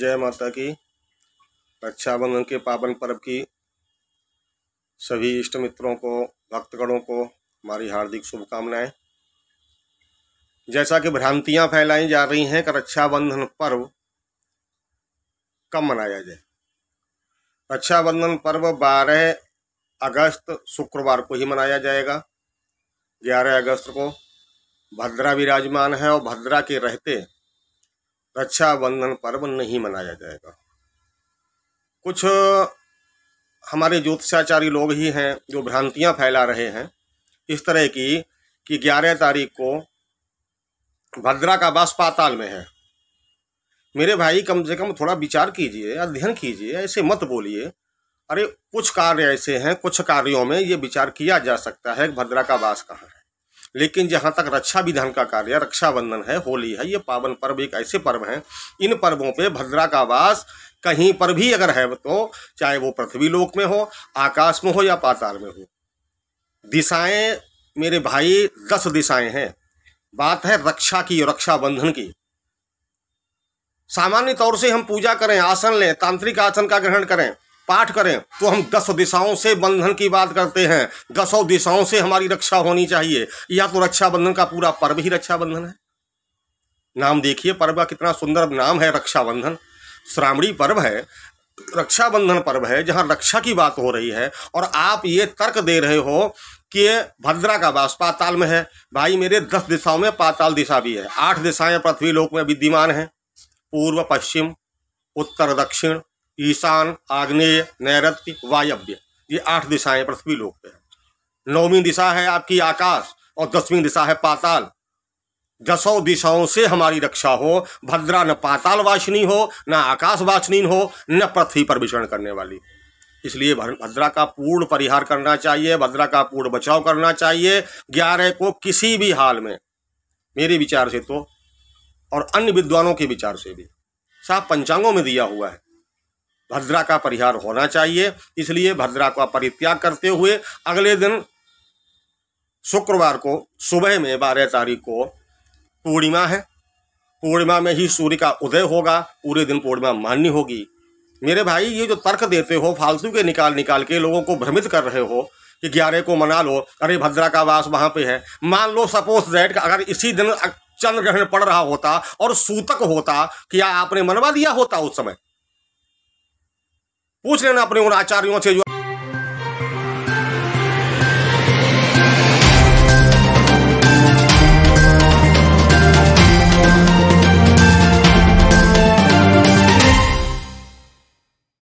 जय माता की रक्षाबंधन के पावन पर्व की सभी इष्ट मित्रों को भक्तगणों को हमारी हार्दिक शुभकामनाएं जैसा कि भ्रांतियां फैलाई जा रही हैं कि रक्षाबंधन पर्व कब मनाया जाए रक्षाबंधन पर्व 12 अगस्त शुक्रवार को ही मनाया जाएगा 11 अगस्त को भद्रा विराजमान है और भद्रा के रहते रक्षाबंधन पर्व नहीं मनाया जाएगा कुछ हमारे ज्योतिषाचारी लोग ही हैं जो भ्रांतियां फैला रहे हैं इस तरह की कि ग्यारह तारीख को भद्रा का वास पाताल में है मेरे भाई कम से कम थोड़ा विचार कीजिए अध्ययन कीजिए ऐसे मत बोलिए अरे कुछ कार्य ऐसे हैं कुछ कार्यों में ये विचार किया जा सकता है भद्रा का वास कहाँ है लेकिन जहाँ तक रक्षा विधान का कार्य रक्षाबंधन है होली है ये पावन पर्व एक ऐसे पर्व हैं इन पर्वों पे भद्रा का वास कहीं पर भी अगर है तो चाहे वो पृथ्वी लोक में हो आकाश में हो या पाताल में हो दिशाएं मेरे भाई दस दिशाएं हैं बात है रक्षा की रक्षाबंधन की सामान्य तौर से हम पूजा करें आसन लें तांत्रिक आसन का ग्रहण करें पाठ करें तो हम दस दिशाओं से बंधन की बात करते हैं दसों दिशाओं से हमारी रक्षा होनी चाहिए या तो रक्षाबंधन का पूरा पर्व ही रक्षाबंधन है नाम देखिए पर्व का कितना सुंदर नाम है रक्षाबंधन श्रावणी पर्व है रक्षाबंधन पर्व है जहाँ रक्षा की बात हो रही है और आप ये तर्क दे रहे हो कि भद्रा का वास पाताल में है भाई मेरे दस दिशाओं में पाताल दिशा भी है आठ दिशाएं पृथ्वी लोक में विद्यमान हैं पूर्व पश्चिम उत्तर दक्षिण ईशान आग्नेय नैरत्य वायव्य ये आठ दिशाएं पृथ्वी लोक पे है नौवीं दिशा है आपकी आकाश और दसवीं दिशा है पाताल दसों दिशाओं से हमारी रक्षा हो भद्रा न पाताल वाचनी हो न आकाश वाचनी हो न पृथ्वी पर विचरण करने वाली इसलिए भद्रा का पूर्ण परिहार करना चाहिए भद्रा का पूर्ण बचाव करना चाहिए ग्यारह को किसी भी हाल में मेरे विचार से तो और अन्य विद्वानों के विचार से भी साफ पंचांगों में दिया हुआ है भद्रा का परिहार होना चाहिए इसलिए भद्रा का परित्याग करते हुए अगले दिन शुक्रवार को सुबह में बारह तारीख को पूर्णिमा है पूर्णिमा में ही सूर्य का उदय होगा पूरे दिन पूर्णिमा माननी होगी मेरे भाई ये जो तर्क देते हो फालतू के निकाल निकाल के लोगों को भ्रमित कर रहे हो कि ग्यारह को मना लो अरे भद्रा का वास वहाँ पे है मान लो सपोज दैट अगर इसी दिन चंद्र ग्रहण पड़ रहा होता और सूतक होता क्या आपने मनवा दिया होता उस समय पूछ लेना अपने उन आचार्यों से जो